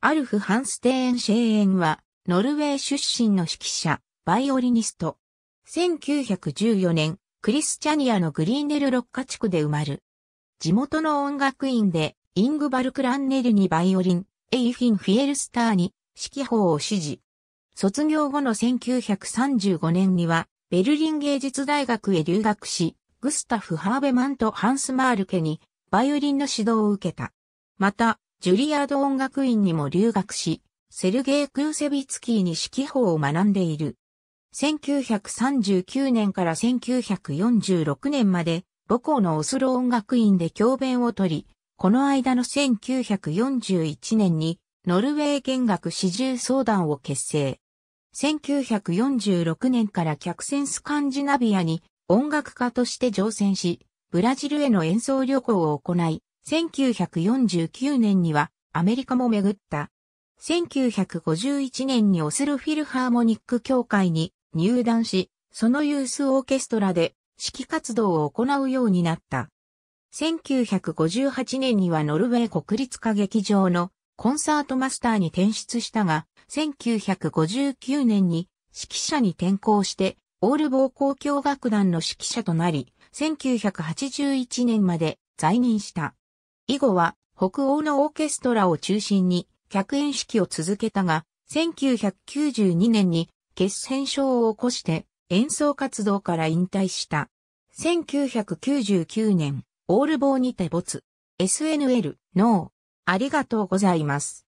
アルフ・ハンステーン・シェーエンは、ノルウェー出身の指揮者、バイオリニスト。1914年、クリスチャニアのグリーネルロッカ地区で生まれ。地元の音楽院で、イングバル・クランネルにバイオリン、エイフィン・フィエルスターに指揮法を指示。卒業後の1935年には、ベルリン芸術大学へ留学し、グスタフ・ハーベマンとハンス・マールケにバイオリンの指導を受けた。また、ジュリアード音楽院にも留学し、セルゲイ・クーセビツキーに指揮法を学んでいる。1939年から1946年まで母校のオスロ音楽院で教鞭を取り、この間の1941年にノルウェー弦楽四重相談を結成。1946年から客船スカンジナビアに音楽家として乗船し、ブラジルへの演奏旅行を行い、1949年にはアメリカも巡った。1951年にオスルフィルハーモニック協会に入団し、そのユースオーケストラで指揮活動を行うようになった。1958年にはノルウェー国立歌劇場のコンサートマスターに転出したが、1959年に指揮者に転向して、オール棒交共楽団の指揮者となり、1981年まで在任した。以後は北欧のオーケストラを中心に客演式を続けたが、1992年に血栓症を起こして演奏活動から引退した。1999年、オール棒にて没。SNL、n ー。ありがとうございます。